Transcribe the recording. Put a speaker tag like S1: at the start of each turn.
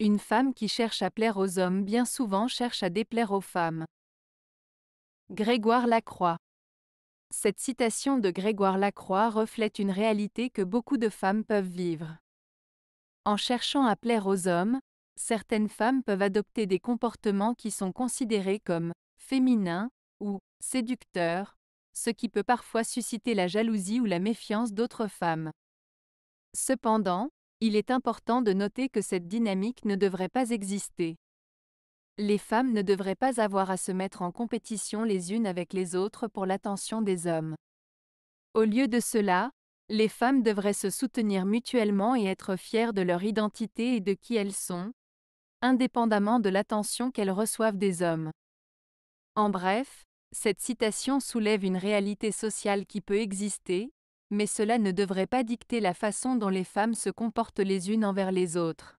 S1: Une femme qui cherche à plaire aux hommes bien souvent cherche à déplaire aux femmes. Grégoire Lacroix. Cette citation de Grégoire Lacroix reflète une réalité que beaucoup de femmes peuvent vivre. En cherchant à plaire aux hommes, certaines femmes peuvent adopter des comportements qui sont considérés comme féminins ou séducteurs, ce qui peut parfois susciter la jalousie ou la méfiance d'autres femmes. Cependant, il est important de noter que cette dynamique ne devrait pas exister. Les femmes ne devraient pas avoir à se mettre en compétition les unes avec les autres pour l'attention des hommes. Au lieu de cela, les femmes devraient se soutenir mutuellement et être fières de leur identité et de qui elles sont, indépendamment de l'attention qu'elles reçoivent des hommes. En bref, cette citation soulève une réalité sociale qui peut exister, mais cela ne devrait pas dicter la façon dont les femmes se comportent les unes envers les autres.